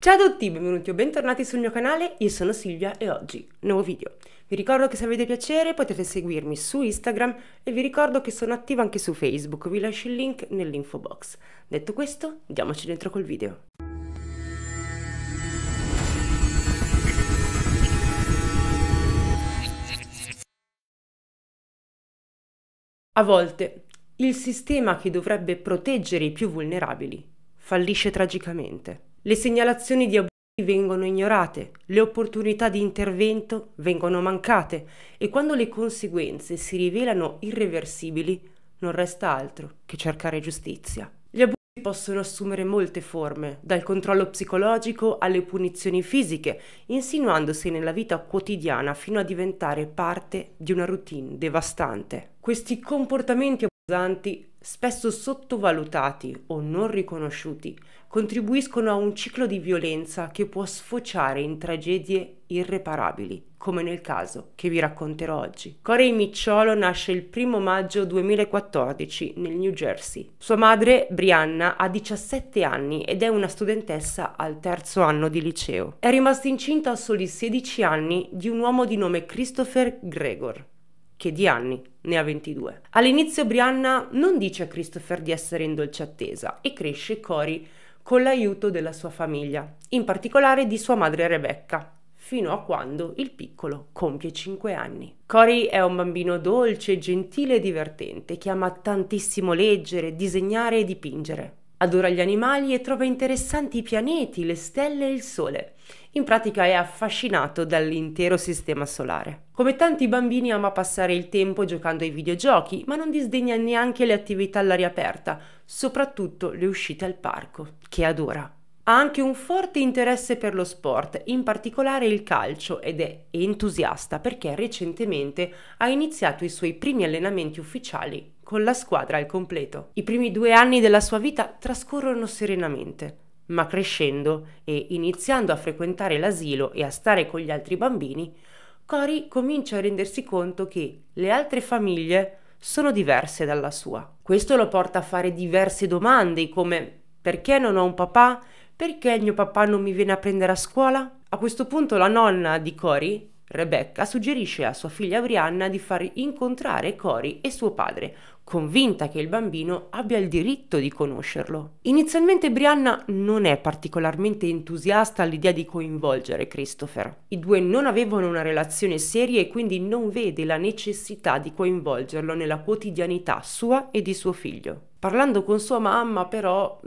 Ciao a tutti, benvenuti o bentornati sul mio canale, io sono Silvia e oggi nuovo video. Vi ricordo che se avete piacere potete seguirmi su Instagram e vi ricordo che sono attiva anche su Facebook, vi lascio il link nell'info box. Detto questo, andiamoci dentro col video. A volte il sistema che dovrebbe proteggere i più vulnerabili fallisce tragicamente. Le segnalazioni di abusi vengono ignorate, le opportunità di intervento vengono mancate e quando le conseguenze si rivelano irreversibili non resta altro che cercare giustizia. Gli abusi possono assumere molte forme, dal controllo psicologico alle punizioni fisiche, insinuandosi nella vita quotidiana fino a diventare parte di una routine devastante. Questi comportamenti abusanti spesso sottovalutati o non riconosciuti, contribuiscono a un ciclo di violenza che può sfociare in tragedie irreparabili, come nel caso che vi racconterò oggi. Corey Micciolo nasce il 1 maggio 2014 nel New Jersey. Sua madre, Brianna, ha 17 anni ed è una studentessa al terzo anno di liceo. È rimasta incinta a soli 16 anni di un uomo di nome Christopher Gregor che di anni ne ha 22. All'inizio Brianna non dice a Christopher di essere in dolce attesa e cresce Cory con l'aiuto della sua famiglia, in particolare di sua madre Rebecca, fino a quando il piccolo compie 5 anni. Cory è un bambino dolce, gentile e divertente che ama tantissimo leggere, disegnare e dipingere. Adora gli animali e trova interessanti i pianeti, le stelle e il sole in pratica è affascinato dall'intero sistema solare. Come tanti bambini ama passare il tempo giocando ai videogiochi, ma non disdegna neanche le attività all'aria aperta, soprattutto le uscite al parco, che adora. Ha anche un forte interesse per lo sport, in particolare il calcio, ed è entusiasta perché recentemente ha iniziato i suoi primi allenamenti ufficiali con la squadra al completo. I primi due anni della sua vita trascorrono serenamente ma crescendo e iniziando a frequentare l'asilo e a stare con gli altri bambini, Cori comincia a rendersi conto che le altre famiglie sono diverse dalla sua. Questo lo porta a fare diverse domande come perché non ho un papà? Perché il mio papà non mi viene a prendere a scuola? A questo punto la nonna di Cori, Rebecca, suggerisce a sua figlia Brianna di far incontrare Cori e suo padre, convinta che il bambino abbia il diritto di conoscerlo. Inizialmente Brianna non è particolarmente entusiasta all'idea di coinvolgere Christopher. I due non avevano una relazione seria e quindi non vede la necessità di coinvolgerlo nella quotidianità sua e di suo figlio. Parlando con sua mamma però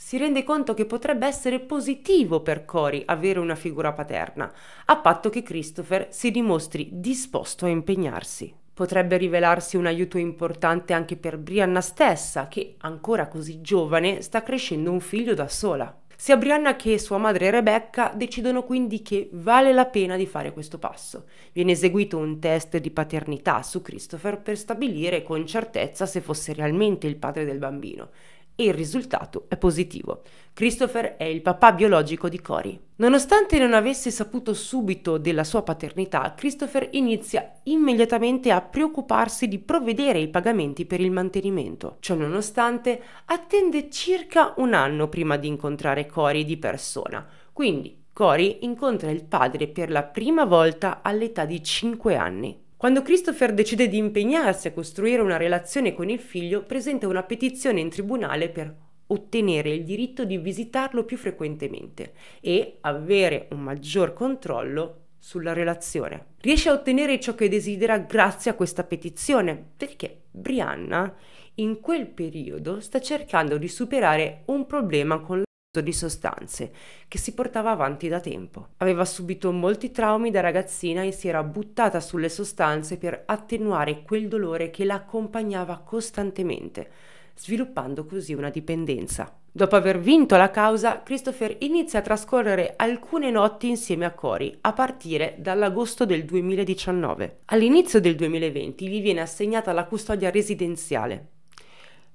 si rende conto che potrebbe essere positivo per Cory avere una figura paterna, a patto che Christopher si dimostri disposto a impegnarsi potrebbe rivelarsi un aiuto importante anche per Brianna stessa, che ancora così giovane sta crescendo un figlio da sola. Sia Brianna che sua madre Rebecca decidono quindi che vale la pena di fare questo passo. Viene eseguito un test di paternità su Christopher per stabilire con certezza se fosse realmente il padre del bambino e il risultato è positivo. Christopher è il papà biologico di Cory. Nonostante non avesse saputo subito della sua paternità, Christopher inizia immediatamente a preoccuparsi di provvedere ai pagamenti per il mantenimento. Ciononostante, attende circa un anno prima di incontrare Cory di persona. Quindi, Cory incontra il padre per la prima volta all'età di 5 anni. Quando Christopher decide di impegnarsi a costruire una relazione con il figlio, presenta una petizione in tribunale per ottenere il diritto di visitarlo più frequentemente e avere un maggior controllo sulla relazione. Riesce a ottenere ciò che desidera grazie a questa petizione, perché Brianna in quel periodo sta cercando di superare un problema con gusto di sostanze che si portava avanti da tempo. Aveva subito molti traumi da ragazzina e si era buttata sulle sostanze per attenuare quel dolore che la accompagnava costantemente, sviluppando così una dipendenza. Dopo aver vinto la causa, Christopher inizia a trascorrere alcune notti insieme a Cory, a partire dall'agosto del 2019. All'inizio del 2020 gli viene assegnata la custodia residenziale,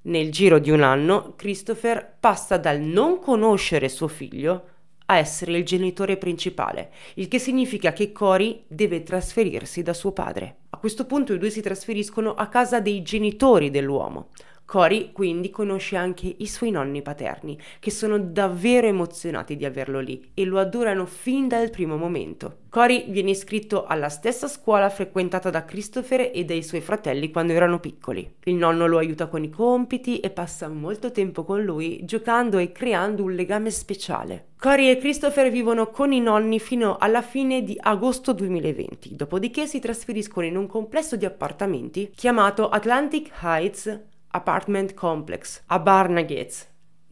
nel giro di un anno, Christopher passa dal non conoscere suo figlio a essere il genitore principale, il che significa che Cory deve trasferirsi da suo padre. A questo punto i due si trasferiscono a casa dei genitori dell'uomo, Cory quindi conosce anche i suoi nonni paterni, che sono davvero emozionati di averlo lì e lo adorano fin dal primo momento. Cory viene iscritto alla stessa scuola frequentata da Christopher e dai suoi fratelli quando erano piccoli. Il nonno lo aiuta con i compiti e passa molto tempo con lui giocando e creando un legame speciale. Cory e Christopher vivono con i nonni fino alla fine di agosto 2020, dopodiché si trasferiscono in un complesso di appartamenti chiamato Atlantic Heights apartment complex, a barna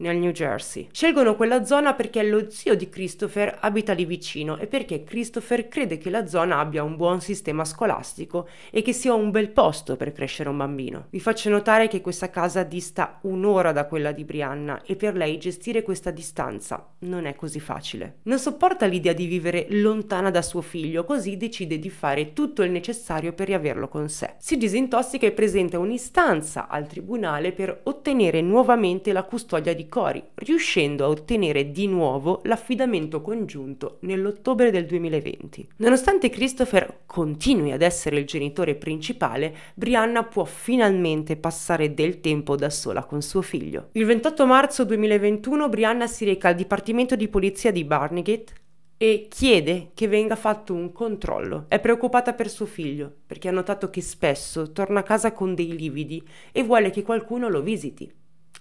nel New Jersey. Scelgono quella zona perché lo zio di Christopher abita lì vicino e perché Christopher crede che la zona abbia un buon sistema scolastico e che sia un bel posto per crescere un bambino. Vi faccio notare che questa casa dista un'ora da quella di Brianna e per lei gestire questa distanza non è così facile. Non sopporta l'idea di vivere lontana da suo figlio, così decide di fare tutto il necessario per riaverlo con sé. Si disintossica e presenta un'istanza al tribunale per ottenere nuovamente la custodia di Cori, riuscendo a ottenere di nuovo l'affidamento congiunto nell'ottobre del 2020. Nonostante Christopher continui ad essere il genitore principale, Brianna può finalmente passare del tempo da sola con suo figlio. Il 28 marzo 2021 Brianna si reca al Dipartimento di Polizia di Barnegat e chiede che venga fatto un controllo. È preoccupata per suo figlio perché ha notato che spesso torna a casa con dei lividi e vuole che qualcuno lo visiti.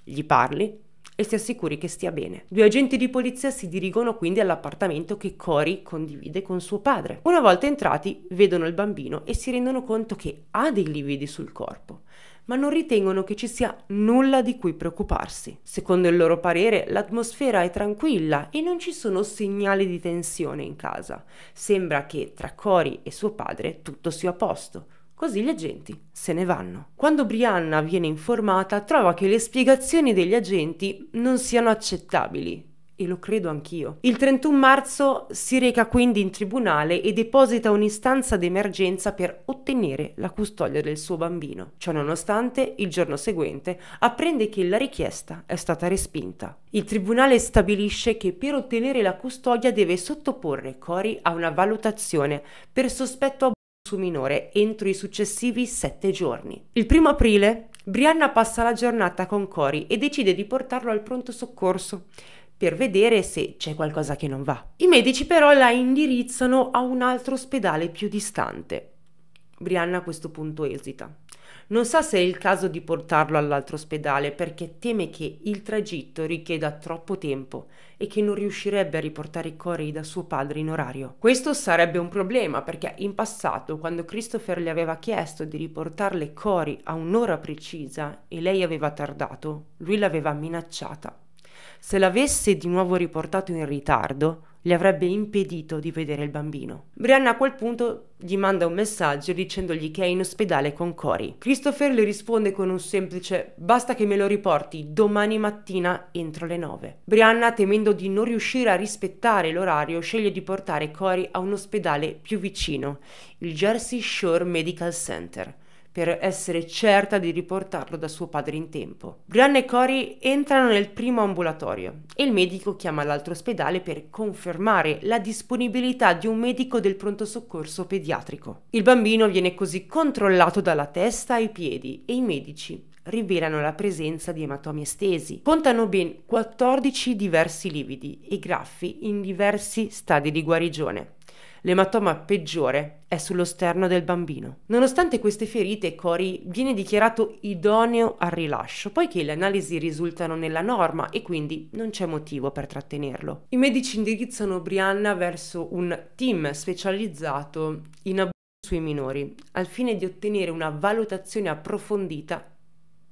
Gli parli e si assicuri che stia bene. Due agenti di polizia si dirigono quindi all'appartamento che Cory condivide con suo padre. Una volta entrati, vedono il bambino e si rendono conto che ha dei lividi sul corpo ma non ritengono che ci sia nulla di cui preoccuparsi. Secondo il loro parere, l'atmosfera è tranquilla e non ci sono segnali di tensione in casa. Sembra che tra Cory e suo padre tutto sia a posto. Così gli agenti se ne vanno. Quando Brianna viene informata, trova che le spiegazioni degli agenti non siano accettabili. E lo credo anch'io. Il 31 marzo si reca quindi in tribunale e deposita un'istanza d'emergenza per ottenere la custodia del suo bambino. Ciononostante, il giorno seguente apprende che la richiesta è stata respinta. Il tribunale stabilisce che per ottenere la custodia deve sottoporre Cori a una valutazione per sospetto abusivo su minore entro i successivi sette giorni. Il primo aprile Brianna passa la giornata con Cori e decide di portarlo al pronto soccorso per vedere se c'è qualcosa che non va. I medici però la indirizzano a un altro ospedale più distante. Brianna a questo punto esita. Non sa se è il caso di portarlo all'altro ospedale perché teme che il tragitto richieda troppo tempo e che non riuscirebbe a riportare Corey da suo padre in orario. Questo sarebbe un problema perché in passato, quando Christopher le aveva chiesto di riportarle Corey a un'ora precisa e lei aveva tardato, lui l'aveva minacciata. Se l'avesse di nuovo riportato in ritardo, gli avrebbe impedito di vedere il bambino. Brianna a quel punto gli manda un messaggio dicendogli che è in ospedale con Cory. Christopher le risponde con un semplice basta che me lo riporti domani mattina entro le 9. Brianna, temendo di non riuscire a rispettare l'orario, sceglie di portare Cory a un ospedale più vicino, il Jersey Shore Medical Center per essere certa di riportarlo da suo padre in tempo. Brian e Cory entrano nel primo ambulatorio e il medico chiama l'altro ospedale per confermare la disponibilità di un medico del pronto soccorso pediatrico. Il bambino viene così controllato dalla testa ai piedi e i medici rivelano la presenza di ematomi estesi. Contano ben 14 diversi lividi e graffi in diversi stadi di guarigione l'ematoma peggiore è sullo sterno del bambino. Nonostante queste ferite, Cori viene dichiarato idoneo al rilascio, poiché le analisi risultano nella norma e quindi non c'è motivo per trattenerlo. I medici indirizzano Brianna verso un team specializzato in abuso sui minori, al fine di ottenere una valutazione approfondita.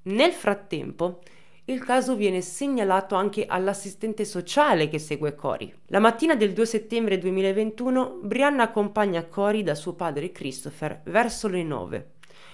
Nel frattempo, il caso viene segnalato anche all'assistente sociale che segue Cory. La mattina del 2 settembre 2021 Brianna accompagna Cory da suo padre Christopher verso le 9,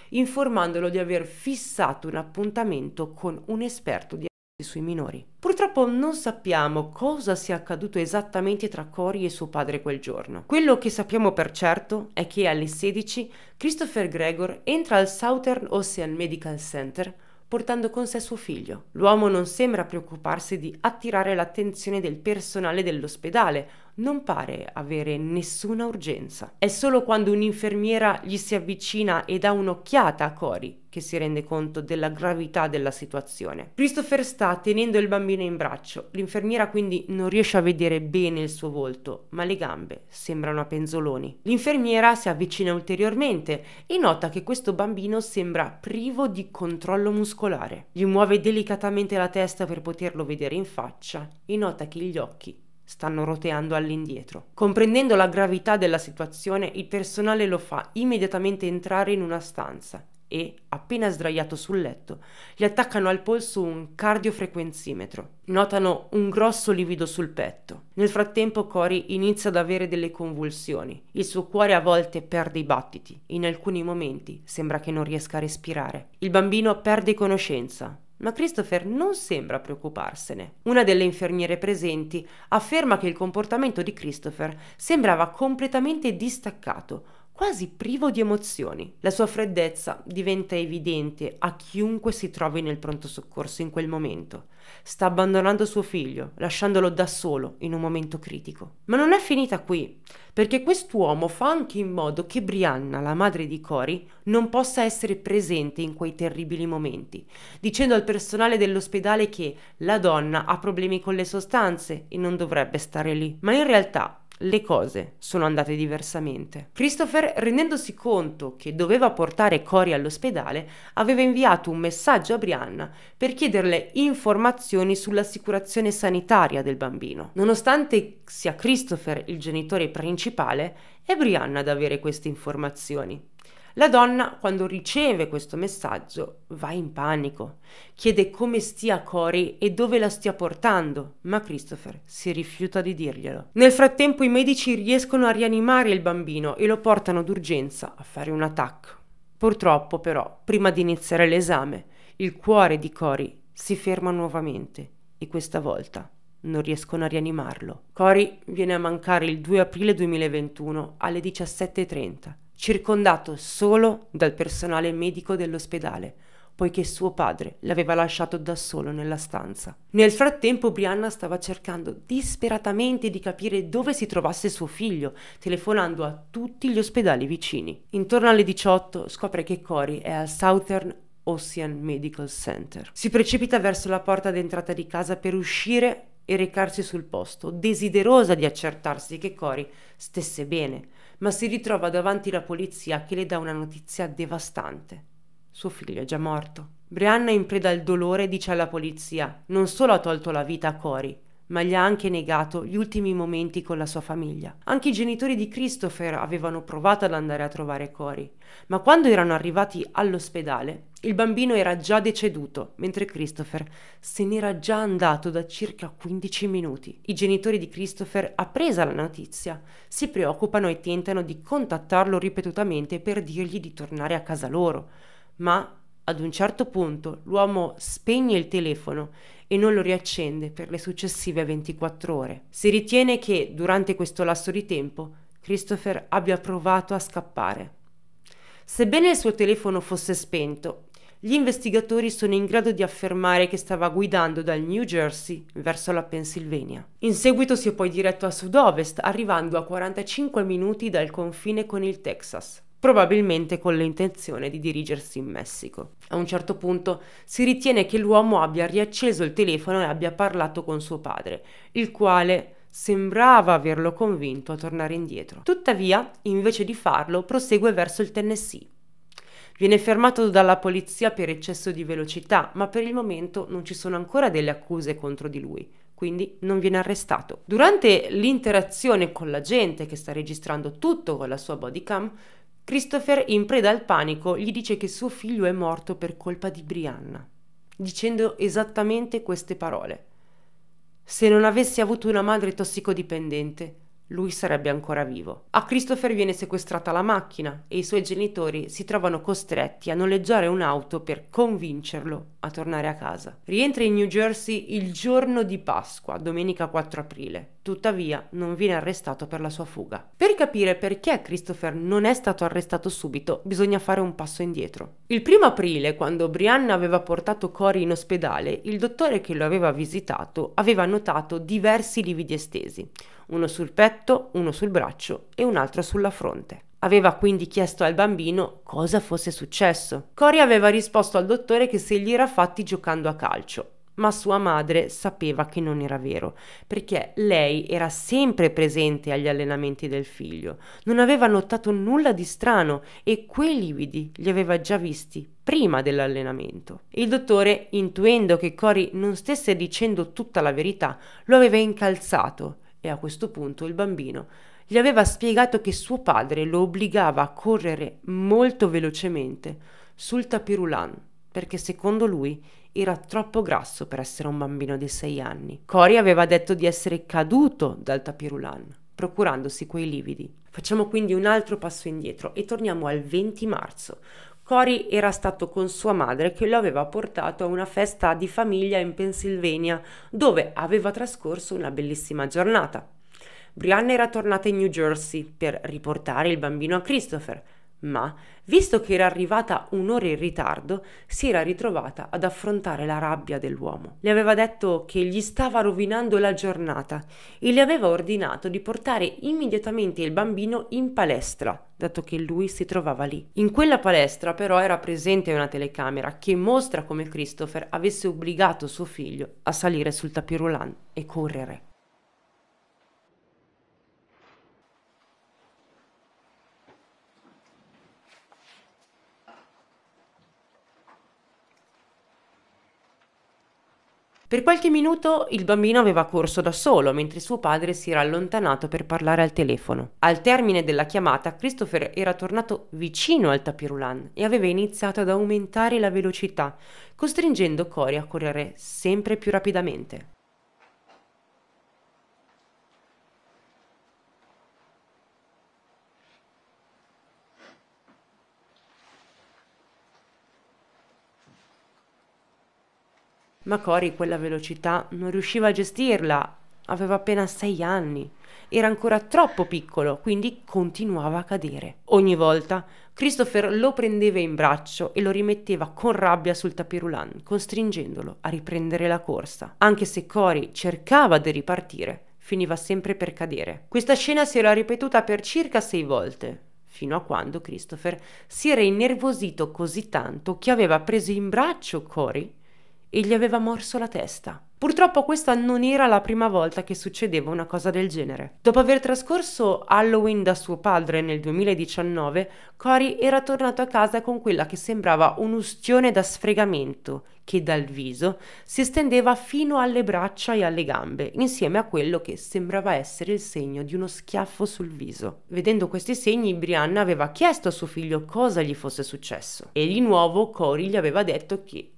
informandolo di aver fissato un appuntamento con un esperto di sui minori. Purtroppo non sappiamo cosa sia accaduto esattamente tra Cory e suo padre quel giorno. Quello che sappiamo per certo è che alle 16 Christopher Gregor entra al Southern Ocean Medical Center portando con sé suo figlio. L'uomo non sembra preoccuparsi di attirare l'attenzione del personale dell'ospedale non pare avere nessuna urgenza. È solo quando un'infermiera gli si avvicina e dà un'occhiata a Cory che si rende conto della gravità della situazione. Christopher sta tenendo il bambino in braccio, l'infermiera quindi non riesce a vedere bene il suo volto, ma le gambe sembrano a penzoloni. L'infermiera si avvicina ulteriormente e nota che questo bambino sembra privo di controllo muscolare. Gli muove delicatamente la testa per poterlo vedere in faccia e nota che gli occhi stanno roteando all'indietro. Comprendendo la gravità della situazione, il personale lo fa immediatamente entrare in una stanza e, appena sdraiato sul letto, gli attaccano al polso un cardiofrequenzimetro. Notano un grosso livido sul petto. Nel frattempo Cory inizia ad avere delle convulsioni. Il suo cuore a volte perde i battiti. In alcuni momenti sembra che non riesca a respirare. Il bambino perde conoscenza, ma Christopher non sembra preoccuparsene. Una delle infermiere presenti afferma che il comportamento di Christopher sembrava completamente distaccato, quasi privo di emozioni. La sua freddezza diventa evidente a chiunque si trovi nel pronto soccorso in quel momento. Sta abbandonando suo figlio, lasciandolo da solo in un momento critico. Ma non è finita qui, perché quest'uomo fa anche in modo che Brianna, la madre di Cori, non possa essere presente in quei terribili momenti, dicendo al personale dell'ospedale che la donna ha problemi con le sostanze e non dovrebbe stare lì. Ma in realtà le cose sono andate diversamente. Christopher, rendendosi conto che doveva portare Cory all'ospedale, aveva inviato un messaggio a Brianna per chiederle informazioni sull'assicurazione sanitaria del bambino. Nonostante sia Christopher il genitore principale, è Brianna ad avere queste informazioni. La donna, quando riceve questo messaggio, va in panico, chiede come stia Cory e dove la stia portando, ma Christopher si rifiuta di dirglielo. Nel frattempo i medici riescono a rianimare il bambino e lo portano d'urgenza a fare un attacco. Purtroppo però, prima di iniziare l'esame, il cuore di Cory si ferma nuovamente e questa volta non riescono a rianimarlo. Cory viene a mancare il 2 aprile 2021 alle 17.30 circondato solo dal personale medico dell'ospedale, poiché suo padre l'aveva lasciato da solo nella stanza. Nel frattempo Brianna stava cercando disperatamente di capire dove si trovasse suo figlio, telefonando a tutti gli ospedali vicini. Intorno alle 18 scopre che Cory è al Southern Ocean Medical Center. Si precipita verso la porta d'entrata di casa per uscire e recarsi sul posto, desiderosa di accertarsi che Cory stesse bene ma si ritrova davanti la polizia che le dà una notizia devastante. Suo figlio è già morto. Brianna in preda al dolore dice alla polizia: Non solo ha tolto la vita a Cory, ma gli ha anche negato gli ultimi momenti con la sua famiglia. Anche i genitori di Christopher avevano provato ad andare a trovare Cory, ma quando erano arrivati all'ospedale, il bambino era già deceduto, mentre Christopher se n'era già andato da circa 15 minuti. I genitori di Christopher, appresa la notizia, si preoccupano e tentano di contattarlo ripetutamente per dirgli di tornare a casa loro, ma ad un certo punto l'uomo spegne il telefono e non lo riaccende per le successive 24 ore. Si ritiene che durante questo lasso di tempo Christopher abbia provato a scappare. Sebbene il suo telefono fosse spento, gli investigatori sono in grado di affermare che stava guidando dal New Jersey verso la Pennsylvania. In seguito si è poi diretto a sud-ovest, arrivando a 45 minuti dal confine con il Texas probabilmente con l'intenzione di dirigersi in Messico. A un certo punto si ritiene che l'uomo abbia riacceso il telefono e abbia parlato con suo padre, il quale sembrava averlo convinto a tornare indietro. Tuttavia, invece di farlo, prosegue verso il Tennessee. Viene fermato dalla polizia per eccesso di velocità, ma per il momento non ci sono ancora delle accuse contro di lui, quindi non viene arrestato. Durante l'interazione con la gente che sta registrando tutto con la sua bodycam, Christopher, in preda al panico, gli dice che suo figlio è morto per colpa di Brianna, dicendo esattamente queste parole. Se non avessi avuto una madre tossicodipendente, lui sarebbe ancora vivo. A Christopher viene sequestrata la macchina e i suoi genitori si trovano costretti a noleggiare un'auto per convincerlo a tornare a casa. Rientra in New Jersey il giorno di Pasqua, domenica 4 aprile. Tuttavia non viene arrestato per la sua fuga. Per capire perché Christopher non è stato arrestato subito, bisogna fare un passo indietro. Il primo aprile, quando Brianna aveva portato Cory in ospedale, il dottore che lo aveva visitato aveva notato diversi lividi estesi uno sul petto, uno sul braccio e un altro sulla fronte. Aveva quindi chiesto al bambino cosa fosse successo. Cory aveva risposto al dottore che se li era fatti giocando a calcio, ma sua madre sapeva che non era vero, perché lei era sempre presente agli allenamenti del figlio, non aveva notato nulla di strano e quei lividi li aveva già visti prima dell'allenamento. Il dottore, intuendo che Cory non stesse dicendo tutta la verità, lo aveva incalzato e a questo punto il bambino gli aveva spiegato che suo padre lo obbligava a correre molto velocemente sul tapirulan perché secondo lui era troppo grasso per essere un bambino di sei anni. Cory aveva detto di essere caduto dal tapirulan, procurandosi quei lividi. Facciamo quindi un altro passo indietro e torniamo al 20 marzo, Cory era stato con sua madre che lo aveva portato a una festa di famiglia in Pennsylvania dove aveva trascorso una bellissima giornata. Brianna era tornata in New Jersey per riportare il bambino a Christopher, ma, visto che era arrivata un'ora in ritardo, si era ritrovata ad affrontare la rabbia dell'uomo. Le aveva detto che gli stava rovinando la giornata e le aveva ordinato di portare immediatamente il bambino in palestra, dato che lui si trovava lì. In quella palestra però era presente una telecamera che mostra come Christopher avesse obbligato suo figlio a salire sul tapirulano e correre. Per qualche minuto il bambino aveva corso da solo mentre suo padre si era allontanato per parlare al telefono. Al termine della chiamata Christopher era tornato vicino al tapirulan e aveva iniziato ad aumentare la velocità, costringendo Cory a correre sempre più rapidamente. Ma Cori quella velocità non riusciva a gestirla, aveva appena sei anni, era ancora troppo piccolo, quindi continuava a cadere. Ogni volta Christopher lo prendeva in braccio e lo rimetteva con rabbia sul tapirulan, costringendolo a riprendere la corsa. Anche se Cori cercava di ripartire, finiva sempre per cadere. Questa scena si era ripetuta per circa sei volte, fino a quando Christopher si era innervosito così tanto che aveva preso in braccio Cori e gli aveva morso la testa. Purtroppo questa non era la prima volta che succedeva una cosa del genere. Dopo aver trascorso Halloween da suo padre nel 2019, Cory era tornato a casa con quella che sembrava un ustione da sfregamento che dal viso si estendeva fino alle braccia e alle gambe, insieme a quello che sembrava essere il segno di uno schiaffo sul viso. Vedendo questi segni, Brianna aveva chiesto a suo figlio cosa gli fosse successo e di nuovo Cory gli aveva detto che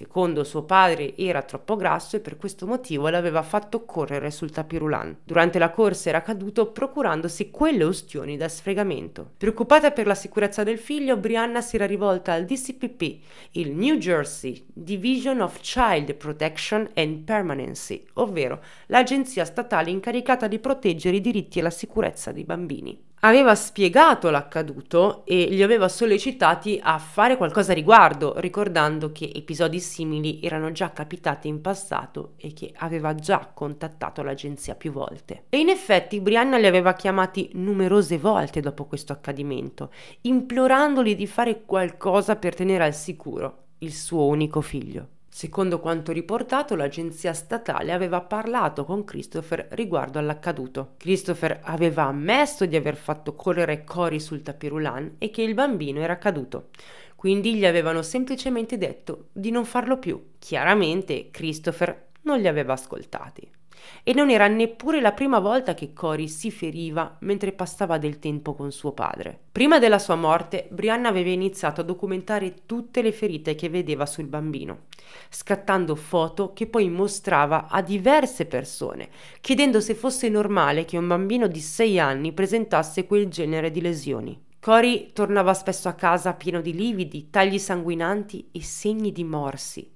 Secondo suo padre era troppo grasso e per questo motivo l'aveva fatto correre sul tapirulan. Durante la corsa era caduto procurandosi quelle ustioni da sfregamento. Preoccupata per la sicurezza del figlio, Brianna si era rivolta al DCPP, il New Jersey Division of Child Protection and Permanency, ovvero l'agenzia statale incaricata di proteggere i diritti e la sicurezza dei bambini aveva spiegato l'accaduto e li aveva sollecitati a fare qualcosa a riguardo, ricordando che episodi simili erano già capitati in passato e che aveva già contattato l'agenzia più volte. E in effetti Brianna li aveva chiamati numerose volte dopo questo accadimento, implorandoli di fare qualcosa per tenere al sicuro il suo unico figlio. Secondo quanto riportato, l'agenzia statale aveva parlato con Christopher riguardo all'accaduto. Christopher aveva ammesso di aver fatto correre Cory sul tapirulan e che il bambino era caduto. Quindi gli avevano semplicemente detto di non farlo più. Chiaramente Christopher non li aveva ascoltati. E non era neppure la prima volta che Cory si feriva mentre passava del tempo con suo padre. Prima della sua morte, Brianna aveva iniziato a documentare tutte le ferite che vedeva sul bambino, scattando foto che poi mostrava a diverse persone, chiedendo se fosse normale che un bambino di 6 anni presentasse quel genere di lesioni. Cory tornava spesso a casa pieno di lividi, tagli sanguinanti e segni di morsi.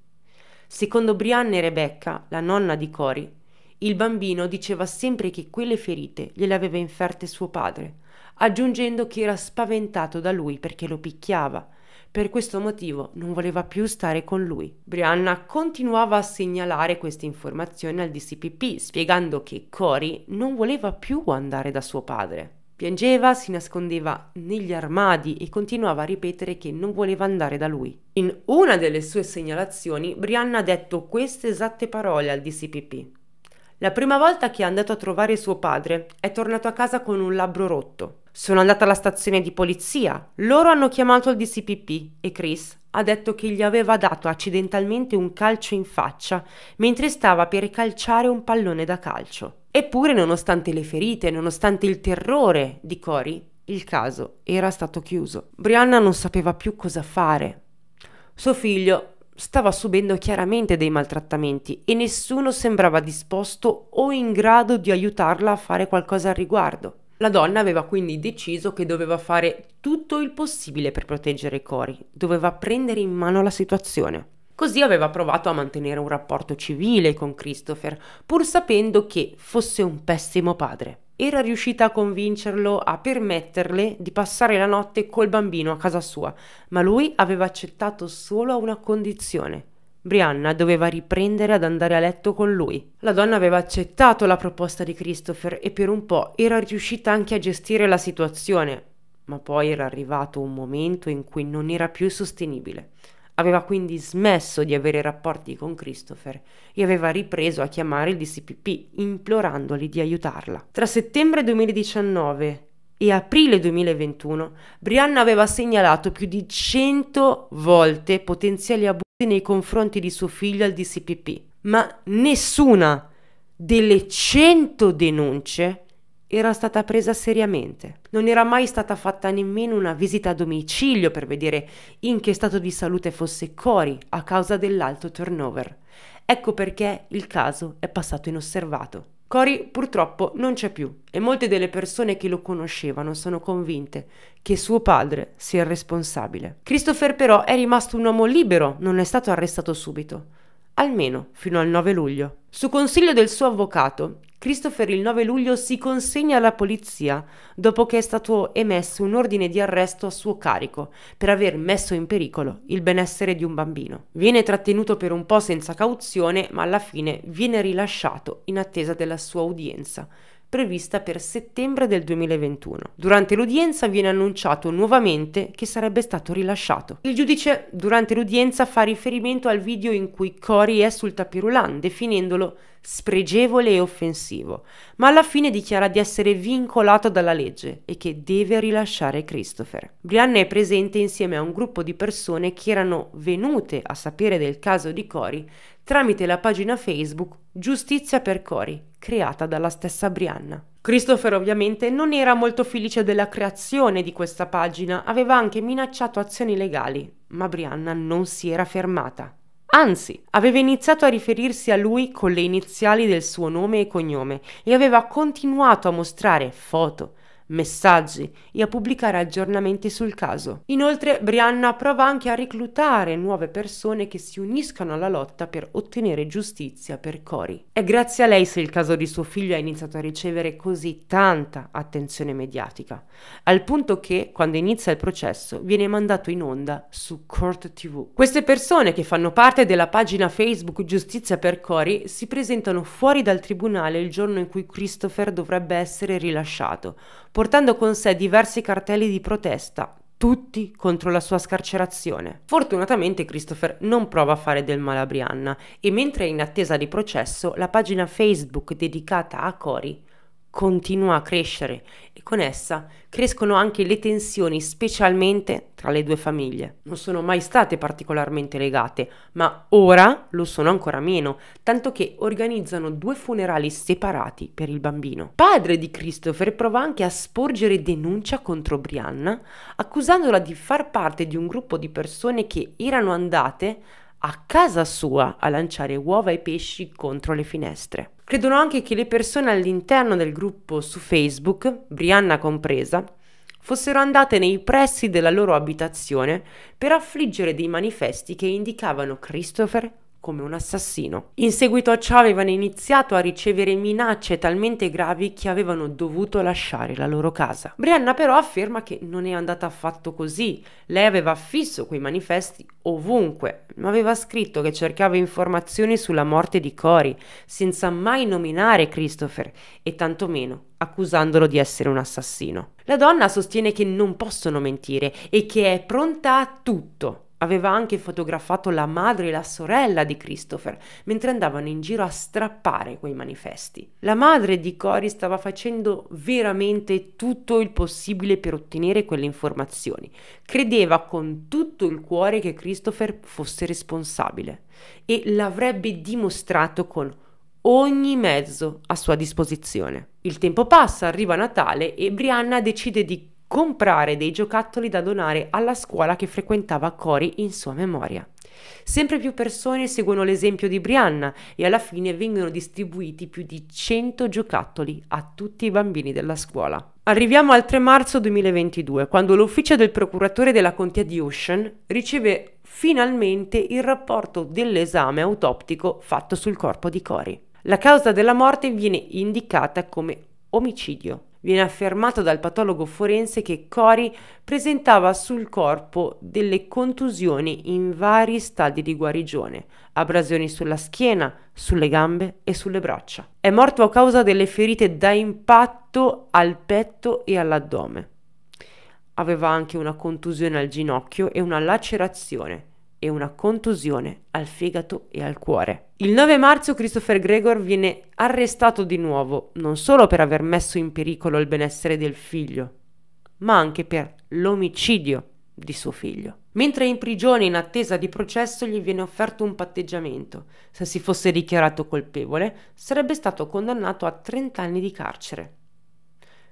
Secondo Brianna e Rebecca, la nonna di Cory, il bambino diceva sempre che quelle ferite gliele aveva inferte suo padre, aggiungendo che era spaventato da lui perché lo picchiava. Per questo motivo non voleva più stare con lui. Brianna continuava a segnalare queste informazioni al DCPP, spiegando che Cory non voleva più andare da suo padre. Piangeva, si nascondeva negli armadi e continuava a ripetere che non voleva andare da lui. In una delle sue segnalazioni, Brianna ha detto queste esatte parole al DCPP. La prima volta che è andato a trovare suo padre è tornato a casa con un labbro rotto. Sono andata alla stazione di polizia, loro hanno chiamato il DCPP e Chris ha detto che gli aveva dato accidentalmente un calcio in faccia mentre stava per calciare un pallone da calcio. Eppure, nonostante le ferite, nonostante il terrore di Cory, il caso era stato chiuso. Brianna non sapeva più cosa fare. Suo figlio stava subendo chiaramente dei maltrattamenti e nessuno sembrava disposto o in grado di aiutarla a fare qualcosa al riguardo. La donna aveva quindi deciso che doveva fare tutto il possibile per proteggere Cori, doveva prendere in mano la situazione. Così aveva provato a mantenere un rapporto civile con Christopher, pur sapendo che fosse un pessimo padre era riuscita a convincerlo a permetterle di passare la notte col bambino a casa sua, ma lui aveva accettato solo a una condizione. Brianna doveva riprendere ad andare a letto con lui. La donna aveva accettato la proposta di Christopher e per un po' era riuscita anche a gestire la situazione, ma poi era arrivato un momento in cui non era più sostenibile. Aveva quindi smesso di avere rapporti con Christopher e aveva ripreso a chiamare il DCPP implorandoli di aiutarla. Tra settembre 2019 e aprile 2021 Brianna aveva segnalato più di 100 volte potenziali abusi nei confronti di suo figlio al DCPP, ma nessuna delle 100 denunce era stata presa seriamente. Non era mai stata fatta nemmeno una visita a domicilio per vedere in che stato di salute fosse Cori a causa dell'alto turnover. Ecco perché il caso è passato inosservato. Cori purtroppo non c'è più e molte delle persone che lo conoscevano sono convinte che suo padre sia il responsabile. Christopher però è rimasto un uomo libero, non è stato arrestato subito almeno fino al 9 luglio. Su consiglio del suo avvocato, Christopher il 9 luglio si consegna alla polizia dopo che è stato emesso un ordine di arresto a suo carico per aver messo in pericolo il benessere di un bambino. Viene trattenuto per un po' senza cauzione, ma alla fine viene rilasciato in attesa della sua udienza prevista per settembre del 2021. Durante l'udienza viene annunciato nuovamente che sarebbe stato rilasciato. Il giudice durante l'udienza fa riferimento al video in cui Cory è sul tapirulan, definendolo spregevole e offensivo, ma alla fine dichiara di essere vincolato dalla legge e che deve rilasciare Christopher. Brianna è presente insieme a un gruppo di persone che erano venute a sapere del caso di Cory tramite la pagina Facebook Giustizia per Cory, creata dalla stessa Brianna. Christopher ovviamente non era molto felice della creazione di questa pagina, aveva anche minacciato azioni legali, ma Brianna non si era fermata. Anzi, aveva iniziato a riferirsi a lui con le iniziali del suo nome e cognome e aveva continuato a mostrare foto, messaggi e a pubblicare aggiornamenti sul caso. Inoltre Brianna prova anche a reclutare nuove persone che si uniscano alla lotta per ottenere giustizia per Cori. È grazie a lei se il caso di suo figlio ha iniziato a ricevere così tanta attenzione mediatica, al punto che quando inizia il processo viene mandato in onda su Court TV. Queste persone che fanno parte della pagina Facebook Giustizia per Cori si presentano fuori dal tribunale il giorno in cui Christopher dovrebbe essere rilasciato, portando con sé diversi cartelli di protesta, tutti contro la sua scarcerazione. Fortunatamente Christopher non prova a fare del male a Brianna e mentre è in attesa di processo la pagina Facebook dedicata a Cory continua a crescere con essa crescono anche le tensioni, specialmente tra le due famiglie. Non sono mai state particolarmente legate, ma ora lo sono ancora meno, tanto che organizzano due funerali separati per il bambino. Padre di Christopher prova anche a sporgere denuncia contro Brianna, accusandola di far parte di un gruppo di persone che erano andate a casa sua a lanciare uova e pesci contro le finestre. Credono anche che le persone all'interno del gruppo su Facebook, Brianna compresa, fossero andate nei pressi della loro abitazione per affliggere dei manifesti che indicavano Christopher come un assassino. In seguito a ciò avevano iniziato a ricevere minacce talmente gravi che avevano dovuto lasciare la loro casa. Brianna però afferma che non è andata affatto così. Lei aveva affisso quei manifesti ovunque, ma aveva scritto che cercava informazioni sulla morte di Cory, senza mai nominare Christopher e tantomeno accusandolo di essere un assassino. La donna sostiene che non possono mentire e che è pronta a tutto Aveva anche fotografato la madre e la sorella di Christopher mentre andavano in giro a strappare quei manifesti. La madre di Cory stava facendo veramente tutto il possibile per ottenere quelle informazioni. Credeva con tutto il cuore che Christopher fosse responsabile e l'avrebbe dimostrato con ogni mezzo a sua disposizione. Il tempo passa, arriva Natale e Brianna decide di comprare dei giocattoli da donare alla scuola che frequentava Cory in sua memoria. Sempre più persone seguono l'esempio di Brianna e alla fine vengono distribuiti più di 100 giocattoli a tutti i bambini della scuola. Arriviamo al 3 marzo 2022, quando l'ufficio del procuratore della contea di Ocean riceve finalmente il rapporto dell'esame autoptico fatto sul corpo di Cory. La causa della morte viene indicata come omicidio viene affermato dal patologo forense che Cori presentava sul corpo delle contusioni in vari stadi di guarigione, abrasioni sulla schiena, sulle gambe e sulle braccia. È morto a causa delle ferite da impatto al petto e all'addome. Aveva anche una contusione al ginocchio e una lacerazione e una contusione al fegato e al cuore. Il 9 marzo Christopher Gregor viene arrestato di nuovo, non solo per aver messo in pericolo il benessere del figlio, ma anche per l'omicidio di suo figlio. Mentre è in prigione in attesa di processo gli viene offerto un patteggiamento. Se si fosse dichiarato colpevole, sarebbe stato condannato a 30 anni di carcere.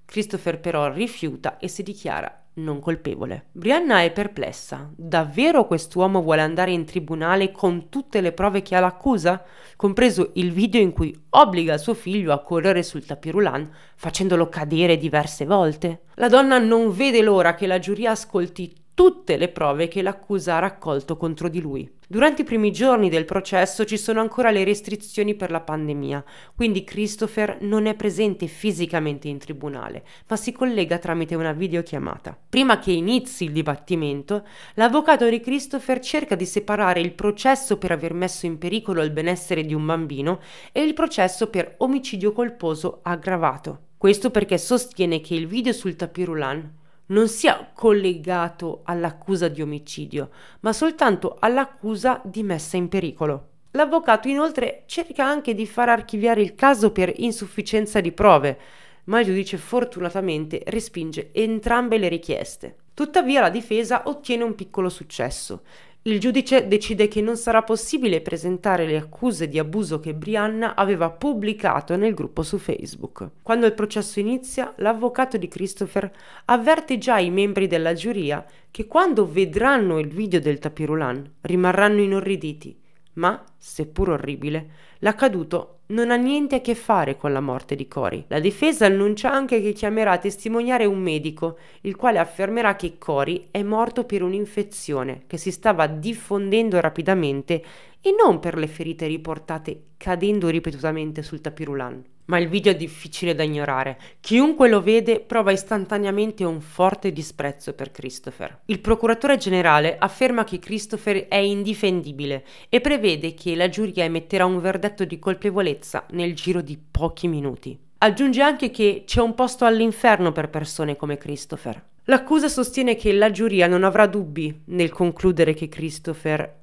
Christopher però rifiuta e si dichiara non colpevole. Brianna è perplessa. Davvero quest'uomo vuole andare in tribunale con tutte le prove che ha l'accusa? Compreso il video in cui obbliga suo figlio a correre sul tapirulan facendolo cadere diverse volte? La donna non vede l'ora che la giuria ascolti tutte le prove che l'accusa ha raccolto contro di lui. Durante i primi giorni del processo ci sono ancora le restrizioni per la pandemia, quindi Christopher non è presente fisicamente in tribunale, ma si collega tramite una videochiamata. Prima che inizi il dibattimento, l'avvocato di Christopher cerca di separare il processo per aver messo in pericolo il benessere di un bambino e il processo per omicidio colposo aggravato. Questo perché sostiene che il video sul tapis roulant non sia collegato all'accusa di omicidio, ma soltanto all'accusa di messa in pericolo. L'avvocato inoltre cerca anche di far archiviare il caso per insufficienza di prove, ma il giudice fortunatamente respinge entrambe le richieste. Tuttavia la difesa ottiene un piccolo successo. Il giudice decide che non sarà possibile presentare le accuse di abuso che Brianna aveva pubblicato nel gruppo su Facebook. Quando il processo inizia, l'avvocato di Christopher avverte già i membri della giuria che quando vedranno il video del tapirulan rimarranno inorriditi, ma, seppur orribile, l'accaduto non ha niente a che fare con la morte di Cory. La difesa annuncia anche che chiamerà a testimoniare un medico, il quale affermerà che Cory è morto per un'infezione che si stava diffondendo rapidamente e non per le ferite riportate cadendo ripetutamente sul tapirulan. Ma il video è difficile da ignorare. Chiunque lo vede prova istantaneamente un forte disprezzo per Christopher. Il procuratore generale afferma che Christopher è indifendibile e prevede che la giuria emetterà un verdetto di colpevolezza nel giro di pochi minuti. Aggiunge anche che c'è un posto all'inferno per persone come Christopher. L'accusa sostiene che la giuria non avrà dubbi nel concludere che Christopher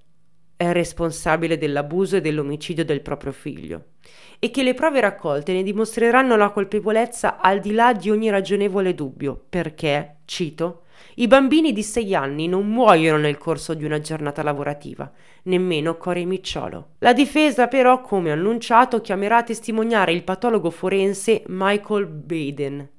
è responsabile dell'abuso e dell'omicidio del proprio figlio e che le prove raccolte ne dimostreranno la colpevolezza al di là di ogni ragionevole dubbio, perché, cito, i bambini di 6 anni non muoiono nel corso di una giornata lavorativa, nemmeno Corey Micciolo. La difesa però, come annunciato, chiamerà a testimoniare il patologo forense Michael Baden,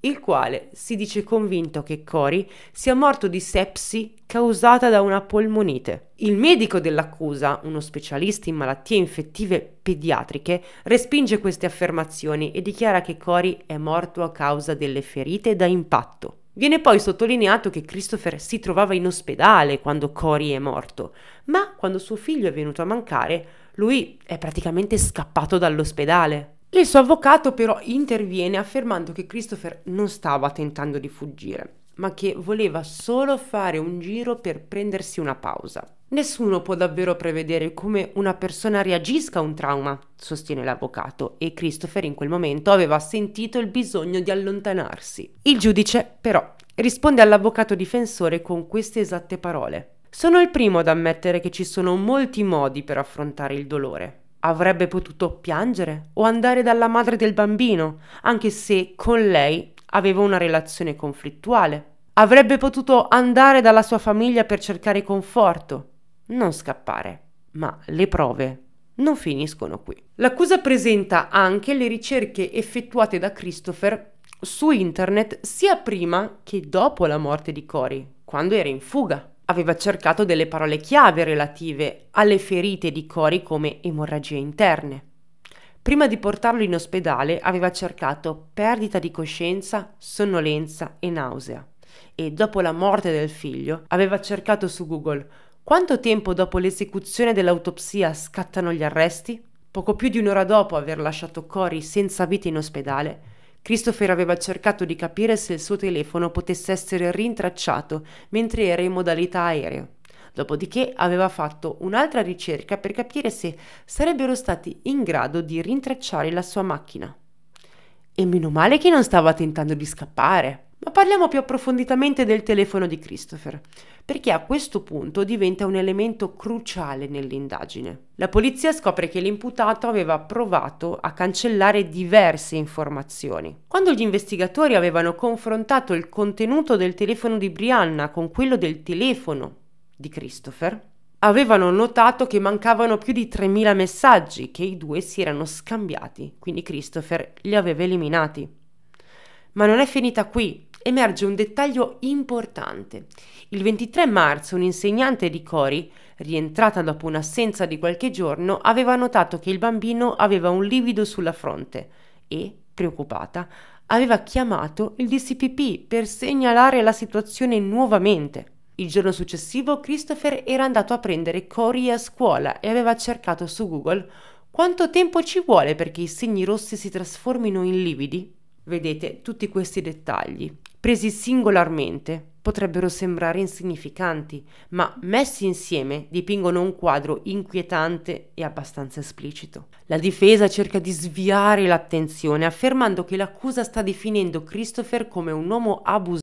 il quale si dice convinto che Cory sia morto di sepsi causata da una polmonite. Il medico dell'accusa, uno specialista in malattie infettive pediatriche, respinge queste affermazioni e dichiara che Cory è morto a causa delle ferite da impatto. Viene poi sottolineato che Christopher si trovava in ospedale quando Cory è morto, ma quando suo figlio è venuto a mancare, lui è praticamente scappato dall'ospedale. Il suo avvocato però interviene affermando che Christopher non stava tentando di fuggire, ma che voleva solo fare un giro per prendersi una pausa. Nessuno può davvero prevedere come una persona reagisca a un trauma, sostiene l'avvocato, e Christopher in quel momento aveva sentito il bisogno di allontanarsi. Il giudice, però, risponde all'avvocato difensore con queste esatte parole. Sono il primo ad ammettere che ci sono molti modi per affrontare il dolore, Avrebbe potuto piangere o andare dalla madre del bambino, anche se con lei aveva una relazione conflittuale. Avrebbe potuto andare dalla sua famiglia per cercare conforto, non scappare. Ma le prove non finiscono qui. L'accusa presenta anche le ricerche effettuate da Christopher su internet sia prima che dopo la morte di Cory, quando era in fuga aveva cercato delle parole chiave relative alle ferite di Cori come emorragie interne. Prima di portarlo in ospedale aveva cercato perdita di coscienza, sonnolenza e nausea e dopo la morte del figlio aveva cercato su Google quanto tempo dopo l'esecuzione dell'autopsia scattano gli arresti? Poco più di un'ora dopo aver lasciato Cori senza vita in ospedale, Christopher aveva cercato di capire se il suo telefono potesse essere rintracciato mentre era in modalità aereo. Dopodiché aveva fatto un'altra ricerca per capire se sarebbero stati in grado di rintracciare la sua macchina. E meno male che non stava tentando di scappare. Ma parliamo più approfonditamente del telefono di Christopher, perché a questo punto diventa un elemento cruciale nell'indagine. La polizia scopre che l'imputato aveva provato a cancellare diverse informazioni. Quando gli investigatori avevano confrontato il contenuto del telefono di Brianna con quello del telefono di Christopher, avevano notato che mancavano più di 3.000 messaggi che i due si erano scambiati, quindi Christopher li aveva eliminati. Ma non è finita qui, emerge un dettaglio importante. Il 23 marzo un'insegnante di Cori, rientrata dopo un'assenza di qualche giorno, aveva notato che il bambino aveva un livido sulla fronte e, preoccupata, aveva chiamato il DCPP per segnalare la situazione nuovamente. Il giorno successivo Christopher era andato a prendere Cori a scuola e aveva cercato su Google quanto tempo ci vuole perché i segni rossi si trasformino in lividi. Vedete tutti questi dettagli presi singolarmente, potrebbero sembrare insignificanti, ma messi insieme dipingono un quadro inquietante e abbastanza esplicito. La difesa cerca di sviare l'attenzione affermando che l'accusa sta definendo Christopher come un uomo abusivo,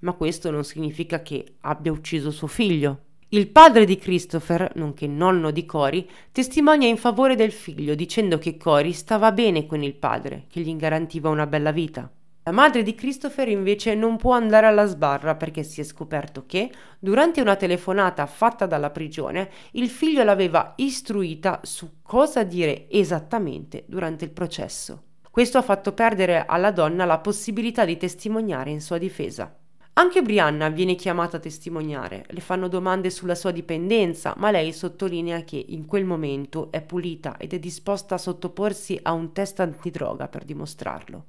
ma questo non significa che abbia ucciso suo figlio. Il padre di Christopher, nonché nonno di Cory, testimonia in favore del figlio dicendo che Cory stava bene con il padre, che gli garantiva una bella vita. La madre di Christopher invece non può andare alla sbarra perché si è scoperto che, durante una telefonata fatta dalla prigione, il figlio l'aveva istruita su cosa dire esattamente durante il processo. Questo ha fatto perdere alla donna la possibilità di testimoniare in sua difesa. Anche Brianna viene chiamata a testimoniare, le fanno domande sulla sua dipendenza, ma lei sottolinea che in quel momento è pulita ed è disposta a sottoporsi a un test antidroga per dimostrarlo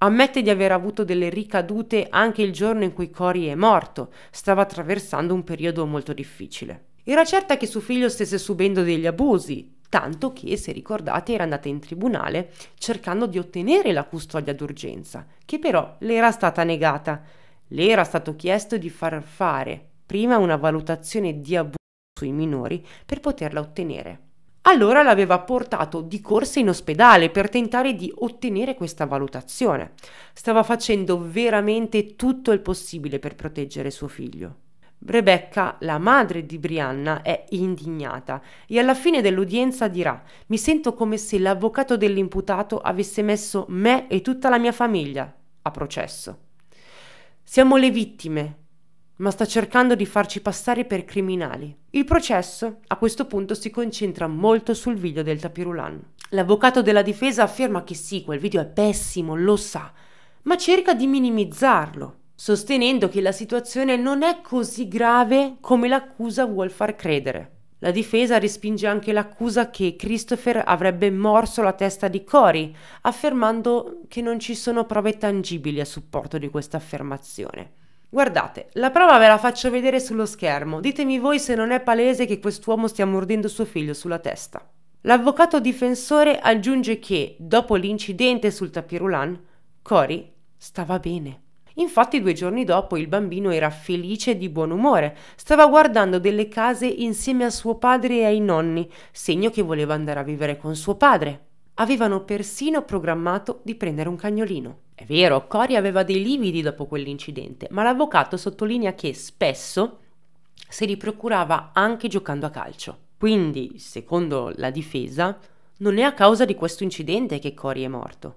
ammette di aver avuto delle ricadute anche il giorno in cui Cory è morto, stava attraversando un periodo molto difficile. Era certa che suo figlio stesse subendo degli abusi, tanto che, se ricordate, era andata in tribunale cercando di ottenere la custodia d'urgenza, che però le era stata negata. Le era stato chiesto di far fare prima una valutazione di abuso sui minori per poterla ottenere allora l'aveva portato di corsa in ospedale per tentare di ottenere questa valutazione. Stava facendo veramente tutto il possibile per proteggere suo figlio. Rebecca, la madre di Brianna, è indignata e alla fine dell'udienza dirà mi sento come se l'avvocato dell'imputato avesse messo me e tutta la mia famiglia a processo. Siamo le vittime, ma sta cercando di farci passare per criminali. Il processo a questo punto si concentra molto sul video del Tapirulan. L'avvocato della difesa afferma che sì, quel video è pessimo, lo sa, ma cerca di minimizzarlo, sostenendo che la situazione non è così grave come l'accusa vuol far credere. La difesa respinge anche l'accusa che Christopher avrebbe morso la testa di Cory, affermando che non ci sono prove tangibili a supporto di questa affermazione. Guardate, la prova ve la faccio vedere sullo schermo, ditemi voi se non è palese che quest'uomo stia mordendo suo figlio sulla testa. L'avvocato difensore aggiunge che, dopo l'incidente sul tapirulan, Cory stava bene. Infatti due giorni dopo il bambino era felice e di buon umore, stava guardando delle case insieme a suo padre e ai nonni, segno che voleva andare a vivere con suo padre avevano persino programmato di prendere un cagnolino. È vero, Cory aveva dei lividi dopo quell'incidente, ma l'avvocato sottolinea che spesso se li procurava anche giocando a calcio. Quindi, secondo la difesa, non è a causa di questo incidente che Cory è morto.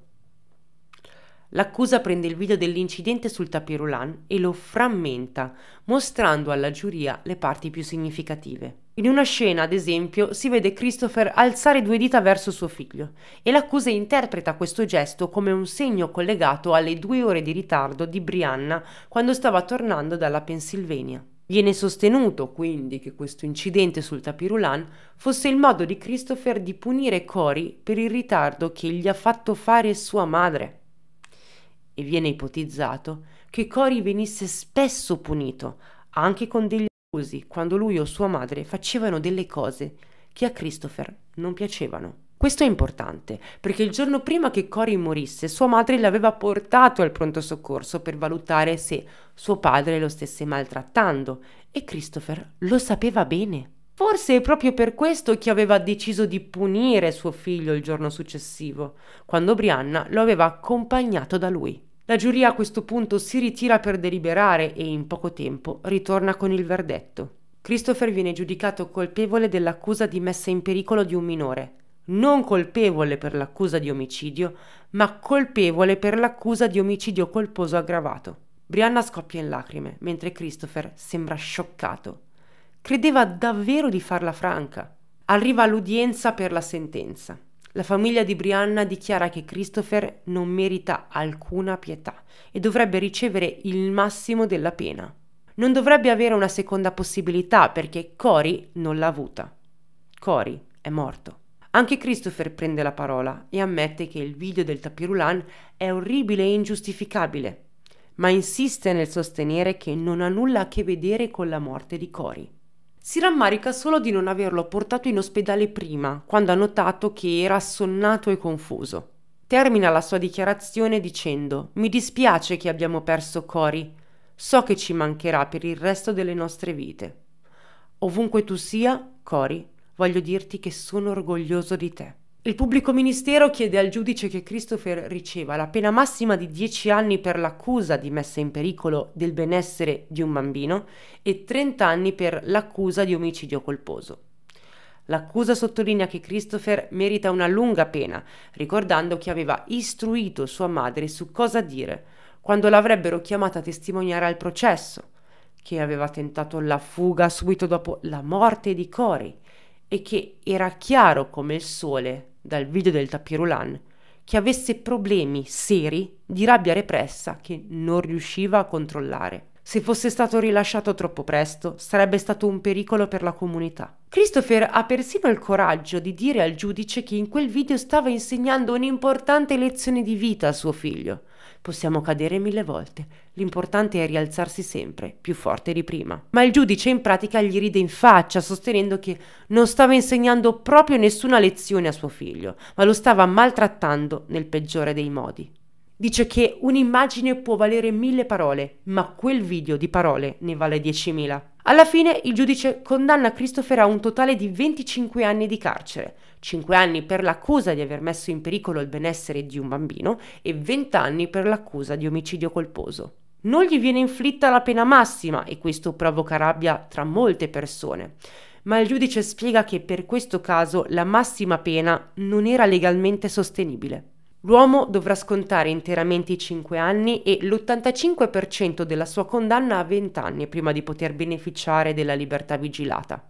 L'accusa prende il video dell'incidente sul tapirulan e lo frammenta, mostrando alla giuria le parti più significative. In una scena, ad esempio, si vede Christopher alzare due dita verso suo figlio e l'accusa interpreta questo gesto come un segno collegato alle due ore di ritardo di Brianna quando stava tornando dalla Pennsylvania. Viene sostenuto quindi che questo incidente sul Tapirulan fosse il modo di Christopher di punire Cory per il ritardo che gli ha fatto fare sua madre. E viene ipotizzato che Cory venisse spesso punito, anche con degli confusi quando lui o sua madre facevano delle cose che a Christopher non piacevano. Questo è importante perché il giorno prima che Cory morisse sua madre l'aveva portato al pronto soccorso per valutare se suo padre lo stesse maltrattando e Christopher lo sapeva bene. Forse è proprio per questo che aveva deciso di punire suo figlio il giorno successivo, quando Brianna lo aveva accompagnato da lui. La giuria a questo punto si ritira per deliberare e in poco tempo ritorna con il verdetto. Christopher viene giudicato colpevole dell'accusa di messa in pericolo di un minore, non colpevole per l'accusa di omicidio, ma colpevole per l'accusa di omicidio colposo aggravato. Brianna scoppia in lacrime, mentre Christopher sembra scioccato. Credeva davvero di farla franca. Arriva l'udienza per la sentenza. La famiglia di Brianna dichiara che Christopher non merita alcuna pietà e dovrebbe ricevere il massimo della pena. Non dovrebbe avere una seconda possibilità perché Cory non l'ha avuta. Cory è morto. Anche Christopher prende la parola e ammette che il video del tapirulan è orribile e ingiustificabile, ma insiste nel sostenere che non ha nulla a che vedere con la morte di Cory. Si rammarica solo di non averlo portato in ospedale prima, quando ha notato che era assonnato e confuso. Termina la sua dichiarazione dicendo Mi dispiace che abbiamo perso Cori. so che ci mancherà per il resto delle nostre vite. Ovunque tu sia, Cori, voglio dirti che sono orgoglioso di te. Il pubblico ministero chiede al giudice che Christopher riceva la pena massima di 10 anni per l'accusa di messa in pericolo del benessere di un bambino e 30 anni per l'accusa di omicidio colposo. L'accusa sottolinea che Christopher merita una lunga pena, ricordando che aveva istruito sua madre su cosa dire quando l'avrebbero chiamata a testimoniare al processo, che aveva tentato la fuga subito dopo la morte di Corey e che era chiaro come il sole dal video del tapirulan che avesse problemi seri di rabbia repressa che non riusciva a controllare. Se fosse stato rilasciato troppo presto, sarebbe stato un pericolo per la comunità. Christopher ha persino il coraggio di dire al giudice che in quel video stava insegnando un'importante lezione di vita a suo figlio, Possiamo cadere mille volte. L'importante è rialzarsi sempre, più forte di prima. Ma il giudice in pratica gli ride in faccia, sostenendo che non stava insegnando proprio nessuna lezione a suo figlio, ma lo stava maltrattando nel peggiore dei modi. Dice che un'immagine può valere mille parole, ma quel video di parole ne vale 10.000. Alla fine il giudice condanna Christopher a un totale di 25 anni di carcere, 5 anni per l'accusa di aver messo in pericolo il benessere di un bambino e 20 anni per l'accusa di omicidio colposo. Non gli viene inflitta la pena massima e questo provoca rabbia tra molte persone, ma il giudice spiega che per questo caso la massima pena non era legalmente sostenibile. L'uomo dovrà scontare interamente i 5 anni e l'85% della sua condanna a 20 anni prima di poter beneficiare della libertà vigilata.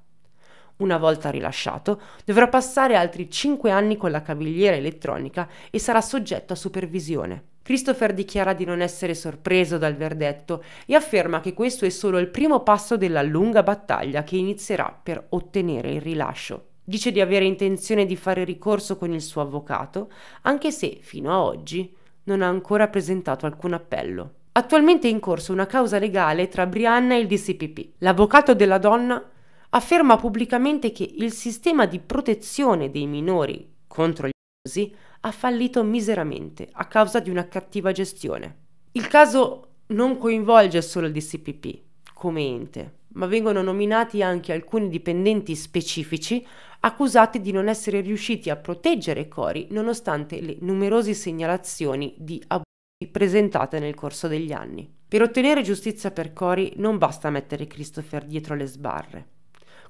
Una volta rilasciato, dovrà passare altri 5 anni con la cavigliera elettronica e sarà soggetto a supervisione. Christopher dichiara di non essere sorpreso dal verdetto e afferma che questo è solo il primo passo della lunga battaglia che inizierà per ottenere il rilascio. Dice di avere intenzione di fare ricorso con il suo avvocato, anche se, fino a oggi, non ha ancora presentato alcun appello. Attualmente è in corso una causa legale tra Brianna e il DCPP. L'avvocato della donna afferma pubblicamente che il sistema di protezione dei minori contro gli abusi ha fallito miseramente a causa di una cattiva gestione. Il caso non coinvolge solo il DCPP come ente, ma vengono nominati anche alcuni dipendenti specifici accusati di non essere riusciti a proteggere Cori nonostante le numerose segnalazioni di abusi presentate nel corso degli anni. Per ottenere giustizia per Cori non basta mettere Christopher dietro le sbarre.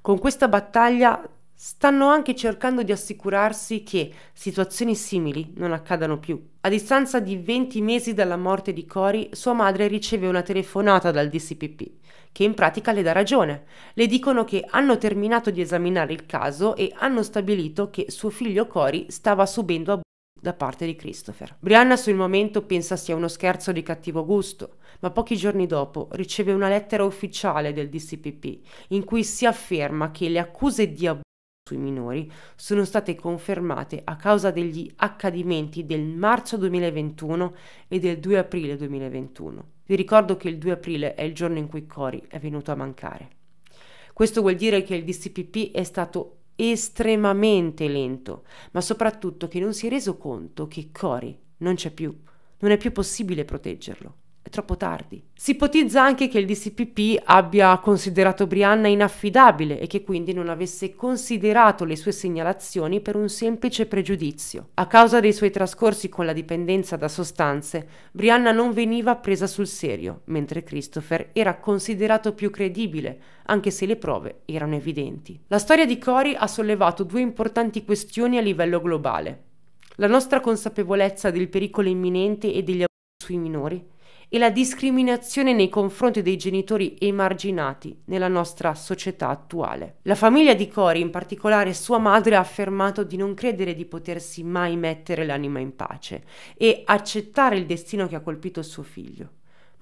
Con questa battaglia stanno anche cercando di assicurarsi che situazioni simili non accadano più. A distanza di 20 mesi dalla morte di Cori, sua madre riceve una telefonata dal DCPP, che in pratica le dà ragione. Le dicono che hanno terminato di esaminare il caso e hanno stabilito che suo figlio Cori stava subendo abusi da parte di Christopher. Brianna sul momento pensa sia uno scherzo di cattivo gusto, ma pochi giorni dopo riceve una lettera ufficiale del DCPP in cui si afferma che le accuse di abuso sui minori sono state confermate a causa degli accadimenti del marzo 2021 e del 2 aprile 2021. Vi ricordo che il 2 aprile è il giorno in cui Cori è venuto a mancare. Questo vuol dire che il DCPP è stato estremamente lento, ma soprattutto che non si è reso conto che Cori non c'è più, non è più possibile proteggerlo. È troppo tardi. Si ipotizza anche che il DCPP abbia considerato Brianna inaffidabile e che quindi non avesse considerato le sue segnalazioni per un semplice pregiudizio. A causa dei suoi trascorsi con la dipendenza da sostanze, Brianna non veniva presa sul serio, mentre Christopher era considerato più credibile, anche se le prove erano evidenti. La storia di Cory ha sollevato due importanti questioni a livello globale. La nostra consapevolezza del pericolo imminente e degli abusi sui minori e la discriminazione nei confronti dei genitori emarginati nella nostra società attuale. La famiglia di Cori, in particolare sua madre, ha affermato di non credere di potersi mai mettere l'anima in pace e accettare il destino che ha colpito suo figlio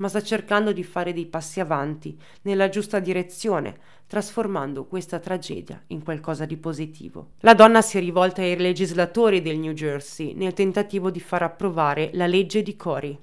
ma sta cercando di fare dei passi avanti nella giusta direzione, trasformando questa tragedia in qualcosa di positivo. La donna si è rivolta ai legislatori del New Jersey nel tentativo di far approvare la legge di Cory,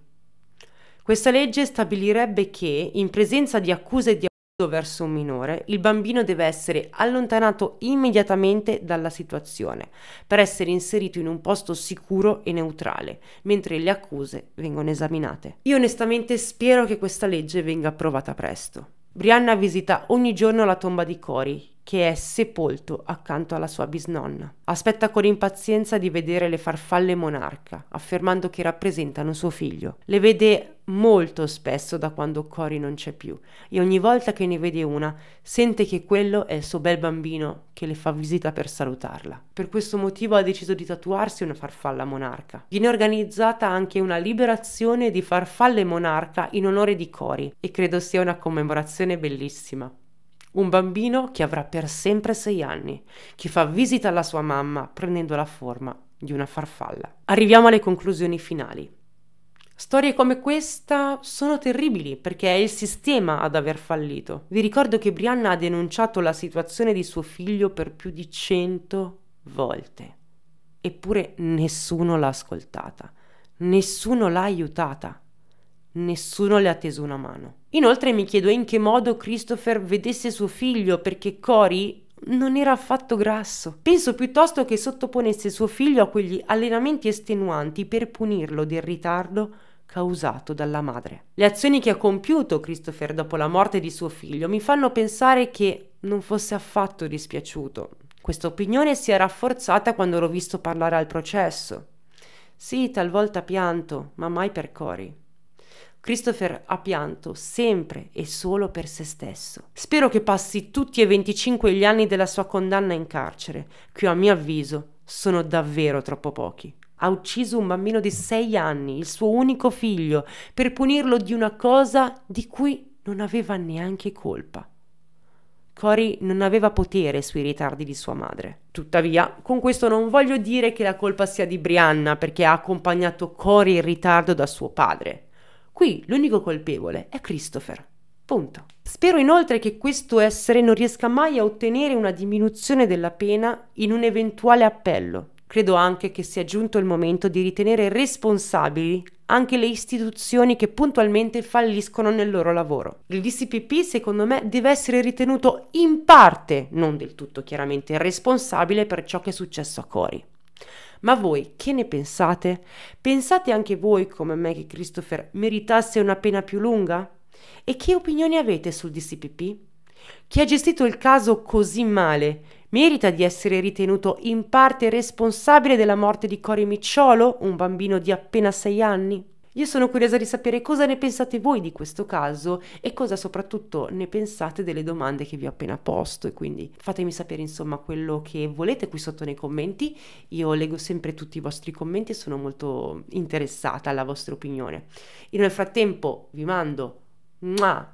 questa legge stabilirebbe che, in presenza di accuse di abuso verso un minore, il bambino deve essere allontanato immediatamente dalla situazione per essere inserito in un posto sicuro e neutrale, mentre le accuse vengono esaminate. Io onestamente spero che questa legge venga approvata presto. Brianna visita ogni giorno la tomba di Cori, che è sepolto accanto alla sua bisnonna. Aspetta con impazienza di vedere le farfalle monarca, affermando che rappresentano suo figlio. Le vede molto spesso da quando Cori non c'è più e ogni volta che ne vede una sente che quello è il suo bel bambino che le fa visita per salutarla. Per questo motivo ha deciso di tatuarsi una farfalla monarca. Viene organizzata anche una liberazione di farfalle monarca in onore di Cori e credo sia una commemorazione bellissima un bambino che avrà per sempre sei anni, che fa visita alla sua mamma prendendo la forma di una farfalla. Arriviamo alle conclusioni finali. Storie come questa sono terribili perché è il sistema ad aver fallito. Vi ricordo che Brianna ha denunciato la situazione di suo figlio per più di cento volte. Eppure nessuno l'ha ascoltata, nessuno l'ha aiutata. Nessuno le ha teso una mano. Inoltre mi chiedo in che modo Christopher vedesse suo figlio perché Cory non era affatto grasso. Penso piuttosto che sottoponesse suo figlio a quegli allenamenti estenuanti per punirlo del ritardo causato dalla madre. Le azioni che ha compiuto Christopher dopo la morte di suo figlio mi fanno pensare che non fosse affatto dispiaciuto. Questa opinione si è rafforzata quando l'ho visto parlare al processo. Sì, talvolta pianto, ma mai per Cory. Christopher ha pianto sempre e solo per se stesso. Spero che passi tutti e 25 gli anni della sua condanna in carcere, che a mio avviso sono davvero troppo pochi. Ha ucciso un bambino di 6 anni, il suo unico figlio, per punirlo di una cosa di cui non aveva neanche colpa. Cory non aveva potere sui ritardi di sua madre. Tuttavia, con questo non voglio dire che la colpa sia di Brianna perché ha accompagnato Cory in ritardo da suo padre. Qui l'unico colpevole è Christopher. Punto. Spero inoltre che questo essere non riesca mai a ottenere una diminuzione della pena in un eventuale appello. Credo anche che sia giunto il momento di ritenere responsabili anche le istituzioni che puntualmente falliscono nel loro lavoro. Il DCPP secondo me deve essere ritenuto in parte, non del tutto chiaramente, responsabile per ciò che è successo a Cori. Ma voi che ne pensate? Pensate anche voi, come me, che Christopher meritasse una pena più lunga? E che opinioni avete sul DCPP? Chi ha gestito il caso così male merita di essere ritenuto in parte responsabile della morte di Cory Micciolo, un bambino di appena sei anni? Io sono curiosa di sapere cosa ne pensate voi di questo caso e cosa soprattutto ne pensate delle domande che vi ho appena posto e quindi fatemi sapere insomma quello che volete qui sotto nei commenti. Io leggo sempre tutti i vostri commenti e sono molto interessata alla vostra opinione. Io nel frattempo vi mando... Mua!